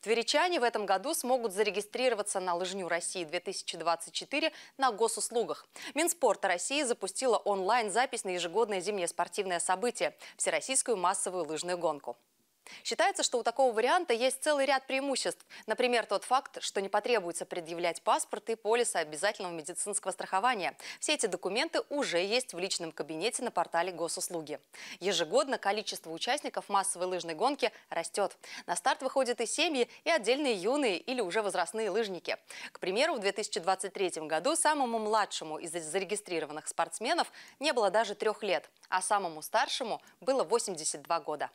Тверичане в этом году смогут зарегистрироваться на «Лыжню России-2024» на госуслугах. Минспорта России запустила онлайн-запись на ежегодное зимнее спортивное событие – Всероссийскую массовую лыжную гонку. Считается, что у такого варианта есть целый ряд преимуществ. Например, тот факт, что не потребуется предъявлять паспорт и полисы обязательного медицинского страхования. Все эти документы уже есть в личном кабинете на портале госуслуги. Ежегодно количество участников массовой лыжной гонки растет. На старт выходят и семьи, и отдельные юные или уже возрастные лыжники. К примеру, в 2023 году самому младшему из зарегистрированных спортсменов не было даже трех лет, а самому старшему было 82 года.